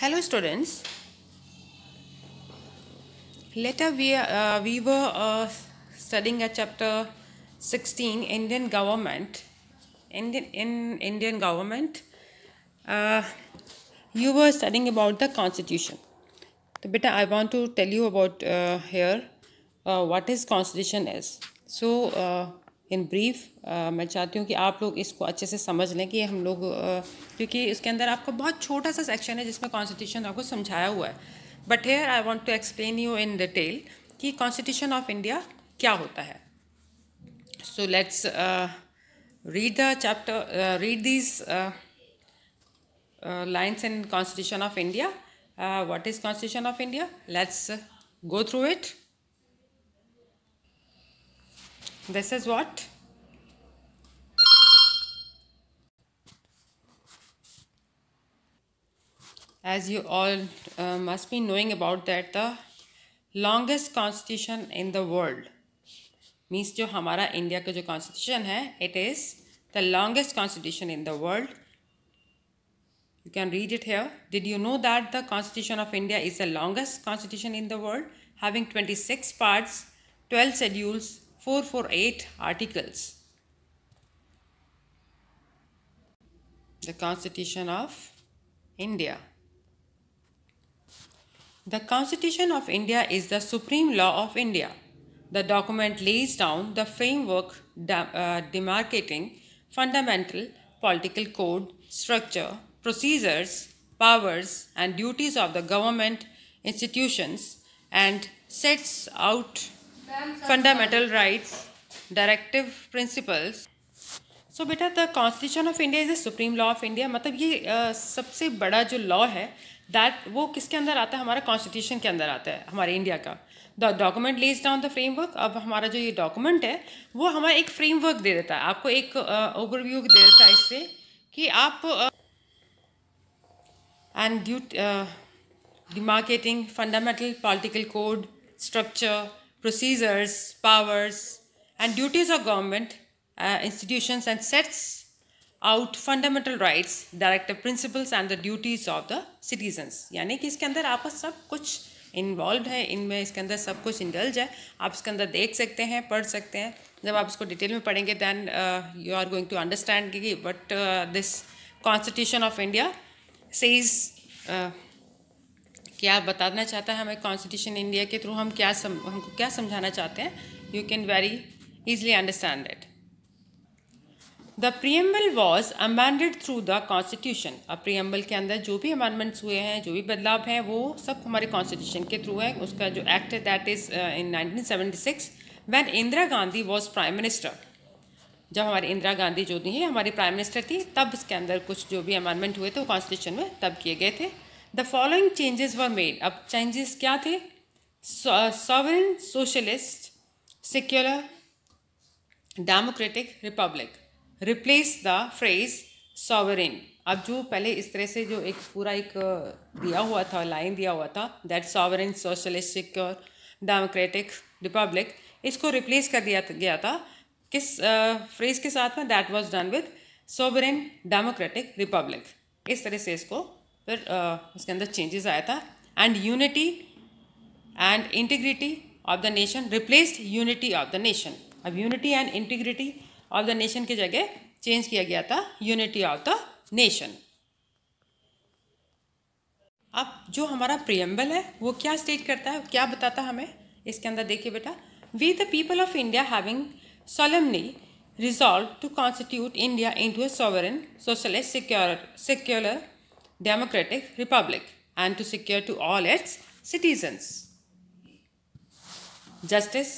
Hello students. Later we, uh, we were uh, studying a chapter 16 Indian government. Indian, in Indian government. Uh, you were studying about the constitution. So beta I want to tell you about uh, here uh, what is constitution is. So uh, in brief मैं चाहती हूँ कि आप लोग इसको अच्छे से समझ लें कि हम लोग क्योंकि इसके अंदर आपका बहुत छोटा सा सेक्शन है जिसमें कॉन्स्टिट्यूशन आपको समझाया हुआ है but here I want to explain you in detail कि कॉन्स्टिट्यूशन ऑफ इंडिया क्या होता है so let's read the chapter read this lines in constitution of India what is constitution of India let's go through it this is what as you all uh, must be knowing about that the longest constitution in the world means. जो हमारा India constitution जो constitution है it is the longest constitution You can read it here. Did you know that the Constitution of India is the longest constitution in the world, having 26 parts, 12 schedules, 448 articles? The Constitution of India. The Constitution of India is the supreme law of India. The document lays down the framework de uh, demarcating fundamental political code, structure, procedures, powers, and duties of the government institutions and sets out fundamental rights, directive principles, so बेटा the constitution of India is the supreme law of India मतलब ये सबसे बड़ा जो law है that वो किसके अंदर आता है हमारा कॉन्स्टिट्यूशन के अंदर आता है हमारे इंडिया का the document lays down the framework अब हमारा जो ये डॉक्यूमेंट है वो हमारा एक फ्रेमवर्क दे देता है आपको एक ओवरव्यू दे देता है इससे कि आप and due demarcating fundamental political code structure procedures powers and duties of government Uh, institutions and sets out fundamental rights directive principles and the duties of the citizens यानी कि इसके अंदर आपका सब कुछ इन्वॉल्व है इनमें इसके अंदर सब कुछ इंडल्ज है आप इसके अंदर देख सकते हैं पढ़ सकते हैं जब आप इसको डिटेल में पढ़ेंगे then you are going to understand कि but this constitution of India says क्या बताना चाहता है हमें कॉन्स्टिट्यूशन इंडिया के थ्रू हम क्या सम, हमको क्या समझाना चाहते हैं you can very easily understand it the preamble was amended through the constitution अब प्रियम्बल के अंदर जो भी अमेंडमेंट्स हुए हैं जो भी बदलाव हैं वो सब हमारे कॉन्स्टिट्यूशन के थ्रू है उसका जो एक्ट है that is in 1976 when Indira Gandhi was prime minister जब हमारे इंदिरा गांधी जो थी हमारी प्राइम मिनिस्टर थी तब इसके अंदर कुछ जो भी अमेंडमेंट हुए थे वो कॉन्स्टिट्यूशन में तब किए गए थे the following changes were made अब चेंजेस क्या थे sovereign socialist secular democratic republic replace the phrase sovereign अब जो पहले इस तरह से जो एक पूरा एक दिया हुआ था लाइन दिया हुआ था that sovereign socialist secure democratic republic इसको रिप्लेस कर दिया गया था किस फ्रेज uh, के साथ में that was done with sovereign democratic republic इस तरह से इसको फिर uh, इसके अंदर चेंजेस आया था and unity and integrity of the nation replaced unity of the nation अब unity and integrity of the nation की जगह चेंज किया गया था यूनिटी ऑफ द नेशन अब जो हमारा प्रियम्बल है वो क्या स्टेट करता है क्या बताता हमें इसके अंदर देखिए बेटा we the people of India having solemnly resolve to constitute India into a sovereign socialist secure secular democratic republic and to secure to all its citizens justice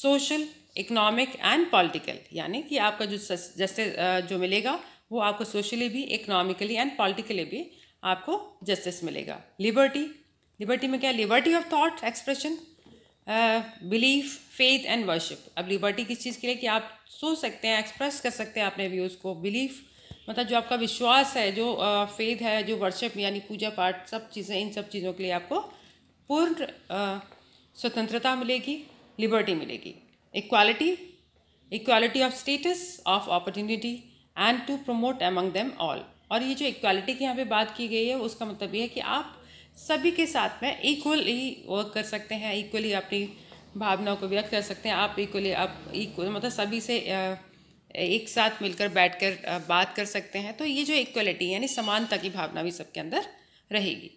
social economic and political यानी कि आपका जो justice जो मिलेगा वो आपको socially भी economically and politically भी आपको जस्टिस मिलेगा लिबर्टी लिबर्टी में क्या liberty of thought expression belief faith and worship अब लिबर्टी किस चीज़ के लिए कि आप सोच सकते हैं एक्सप्रेस कर सकते हैं अपने व्यूज़ को बिलीफ मतलब जो आपका विश्वास है जो फेथ uh, है जो वर्शिप यानी पूजा पाठ सब चीज़ें इन सब चीज़ों के लिए आपको पूर्ण uh, स्वतंत्रता मिलेगी लिबर्टी मिलेगी equality, equality of status, of opportunity and to promote among them all. और ये जो इक्वालिटी की यहाँ पे बात की गई है उसका मतलब ये है कि आप सभी के साथ में इक्वली वर्क कर सकते हैं इक्वली अपनी भावनाओं को व्यक्त कर सकते हैं आप इक्वली आप इक्वल मतलब सभी से एक साथ मिलकर बैठकर बात कर सकते हैं तो ये जो इक्वलिटी यानी समानता की भावना भी सबके अंदर रहेगी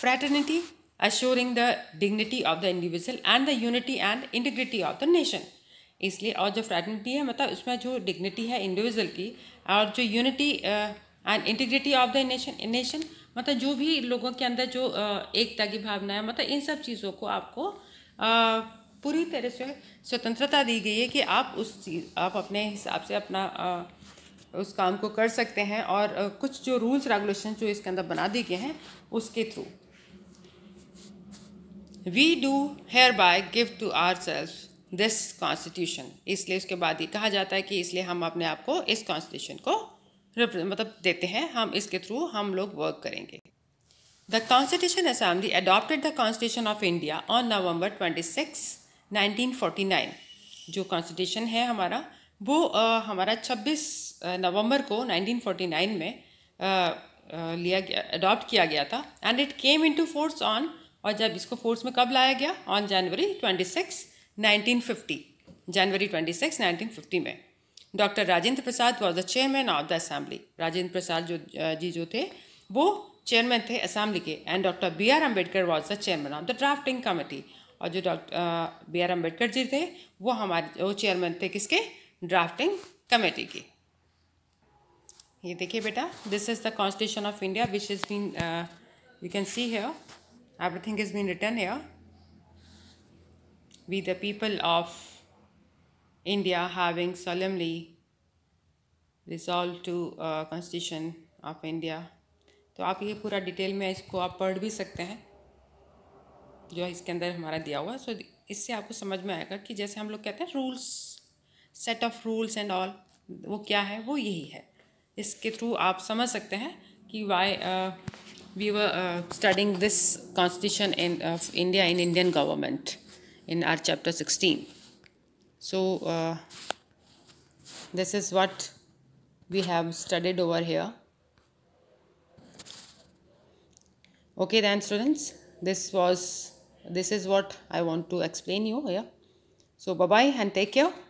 fraternity assuring the dignity of the individual and the unity and integrity of the nation इसलिए और जो फ्रेडनिटी है मतलब उसमें जो डिग्निटी है इंडिविजुअल की और जो unity and integrity of the nation nation मतलब जो भी लोगों के अंदर जो uh, एकता की भावना है मतलब इन सब चीज़ों को आपको uh, पूरी तरह से स्वतंत्रता दी गई है कि आप उस चीज़ आप अपने हिसाब से अपना uh, उस काम को कर सकते हैं और कुछ जो रूल्स रेगुलेशन जो इसके अंदर बना दिए गए हैं उसके through we do hereby give to our self this constitution इसलिए उसके बाद ये कहा जाता है कि इसलिए हम अपने आप को इस कॉन्स्टिट्यूशन को मतलब देते हैं हम इसके थ्रू हम लोग वर्क करेंगे the constitution assembly adopted the constitution of India on November forty nine जो कॉन्स्टिट्यूशन है हमारा वो आ, हमारा छब्बीस नवंबर को नाइन में आ, आ, लिया गया अडॉप्ट किया गया था and it came in to force on और जब इसको फोर्स में कब लाया गया on January nineteen fifty January nineteen fifty में doctor Rajendra Prasad was the chairman of the assembly Rajendra Prasad जो जी जो थे वो चेयरमैन थे असेंबली के and doctor B R Ambedkar was the chairman of the drafting committee और जो doctor B R Ambedkar ji थे वो हमारे वो चेयरमैन थे किसके ड्राफ्टिंग कमेटी के ये देखिए बेटा this is the constitution of India which is been you can see here everything has been written here we the people of india having solemnly resolved to uh, constitution of india तो आप ये पूरा detail में इसको आप पढ़ भी सकते हैं जो इसके अंदर हमारा दिया हुआ सो so, इससे आपको समझ में आएगा कि जैसे हम लोग कहते हैं rules set of rules and all वो क्या है वो यही है इसके थ्रू आप समझ सकते हैं कि why we were uh, studying this constitution in, of India in Indian government in our chapter 16. So uh, this is what we have studied over here. Okay then students, this was this is what I want to explain you here. So bye bye and take care.